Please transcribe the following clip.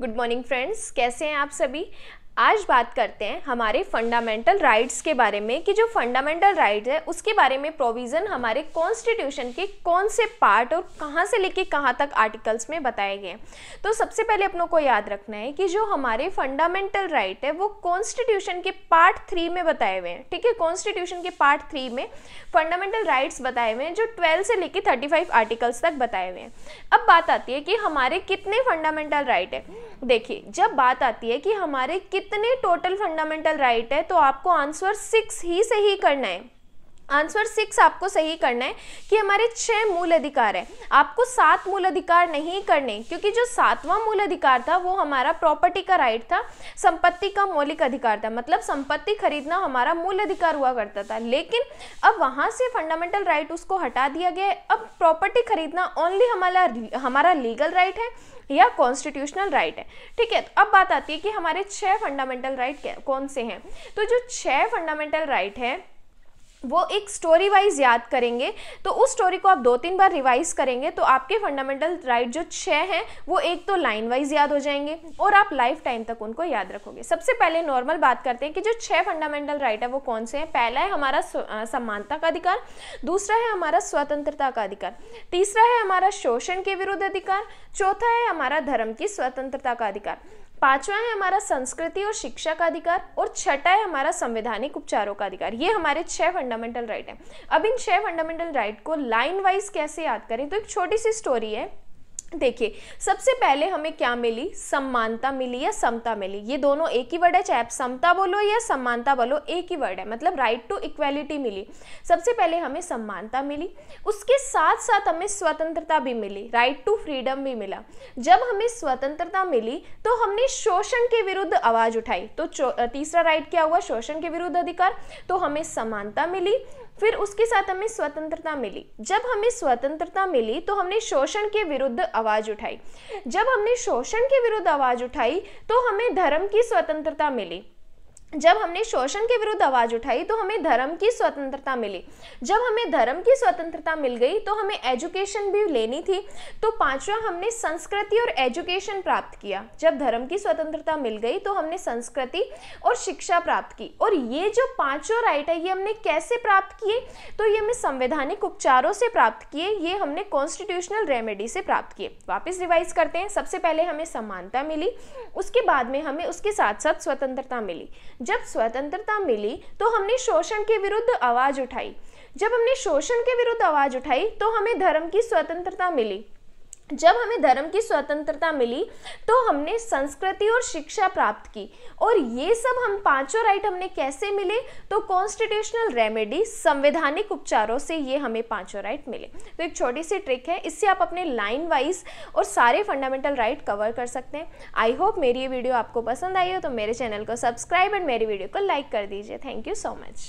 good morning friends कैसे हैं आप सभी आज बात करते हैं हमारे फंडामेंटल राइट्स के बारे में कि जो फंडामेंटल राइट है उसके बारे में प्रोविज़न हमारे कॉन्स्टिट्यूशन के कौन से पार्ट और कहाँ से लेके कहाँ तक आर्टिकल्स में बताए गए तो सबसे पहले अपनों को याद रखना है कि जो हमारे फंडामेंटल राइट है वो कॉन्स्टिट्यूशन के पार्ट थ्री में बताए हुए हैं ठीक है कॉन्स्टिट्यूशन के पार्ट थ्री में फंडामेंटल राइट्स बताए हुए हैं जो ट्वेल्व से लेके थर्टी फाइव आर्टिकल्स तक बताए हुए हैं अब बात आती है कि हमारे कितने फंडामेंटल राइट है देखिए जब बात आती है कि हमारे कितने कितने टोटल फंडामेंटल राइट है तो आपको आंसर सिक्स ही सही करना है आंसर सिक्स आपको सही करना है कि हमारे छह मूल अधिकार है आपको सात मूल अधिकार नहीं करने क्योंकि जो सातवां मूल अधिकार था वो हमारा प्रॉपर्टी का राइट था संपत्ति का मौलिक अधिकार था मतलब संपत्ति खरीदना हमारा मूल अधिकार हुआ करता था लेकिन अब वहाँ से फंडामेंटल राइट उसको हटा दिया गया अब प्रॉपर्टी खरीदना ओनली हमारा हमारा लीगल राइट है या कॉन्स्टिट्यूशनल राइट है ठीक है तो अब बात आती है कि हमारे छः फंडामेंटल राइट कौन से हैं तो जो छः फंडामेंटल राइट है वो एक स्टोरी वाइज याद करेंगे तो उस स्टोरी को आप दो तीन बार रिवाइज करेंगे तो आपके फंडामेंटल राइट जो छः हैं वो एक तो लाइन वाइज याद हो जाएंगे और आप लाइफ टाइम तक उनको याद रखोगे सबसे पहले नॉर्मल बात करते हैं कि जो छः फंडामेंटल राइट है वो कौन से हैं पहला है हमारा समानता का अधिकार दूसरा है हमारा स्वतंत्रता का अधिकार तीसरा है हमारा शोषण के विरुद्ध अधिकार चौथा है हमारा धर्म की स्वतंत्रता का अधिकार पांचवा है हमारा संस्कृति और शिक्षा का अधिकार और छठा है हमारा संवैधानिक उपचारों का अधिकार ये हमारे छह फंडामेंटल राइट हैं अब इन छह फंडामेंटल राइट को लाइन वाइज कैसे याद करें तो एक छोटी सी स्टोरी है देखिए सबसे पहले हमें क्या मिली समानता मिली या समता मिली ये दोनों एक ही वर्ड है चाहे आप समता बोलो या समानता बोलो एक ही वर्ड है मतलब राइट टू इक्वेलिटी मिली सबसे पहले हमें समानता मिली उसके साथ साथ हमें स्वतंत्रता भी मिली राइट टू फ्रीडम भी मिला जब हमें स्वतंत्रता मिली तो हमने शोषण के विरुद्ध आवाज़ उठाई तो तीसरा राइट क्या हुआ शोषण के विरुद्ध अधिकार तो हमें समानता मिली फिर उसके साथ हमें स्वतंत्रता मिली जब हमें स्वतंत्रता मिली तो हमने शोषण के विरुद्ध आवाज़ उठाई जब हमने शोषण के विरुद्ध आवाज़ उठाई तो हमें धर्म की स्वतंत्रता मिली जब हमने शोषण के विरुद्ध आवाज उठाई तो हमें धर्म की स्वतंत्रता मिली जब हमें धर्म की स्वतंत्रता मिल गई तो हमें एजुकेशन भी लेनी थी तो पांचवा हमने संस्कृति और एजुकेशन प्राप्त किया जब धर्म की स्वतंत्रता मिल गई तो हमने संस्कृति और शिक्षा प्राप्त की और ये जो पांचों राइट है ये हमने कैसे प्राप्त किए तो ये हमें संवैधानिक उपचारों से प्राप्त किए ये हमने कॉन्स्टिट्यूशनल रेमेडी से प्राप्त किए वापस रिवाइज करते हैं सबसे पहले हमें समानता मिली उसके बाद में हमें उसके साथ साथ स्वतंत्रता मिली जब स्वतंत्रता मिली तो हमने शोषण के विरुद्ध आवाज़ उठाई जब हमने शोषण के विरुद्ध आवाज़ उठाई तो हमें धर्म की स्वतंत्रता मिली जब हमें धर्म की स्वतंत्रता मिली तो हमने संस्कृति और शिक्षा प्राप्त की और ये सब हम पांचों राइट हमने कैसे मिले तो कॉन्स्टिट्यूशनल रेमेडी संवैधानिक उपचारों से ये हमें पांचों राइट मिले तो एक छोटी सी ट्रिक है इससे आप अपने लाइन वाइज और सारे फंडामेंटल राइट कवर कर सकते हैं आई होप मेरी ये वीडियो आपको पसंद आई हो तो मेरे चैनल को सब्सक्राइब एंड मेरी वीडियो को लाइक कर दीजिए थैंक यू सो मच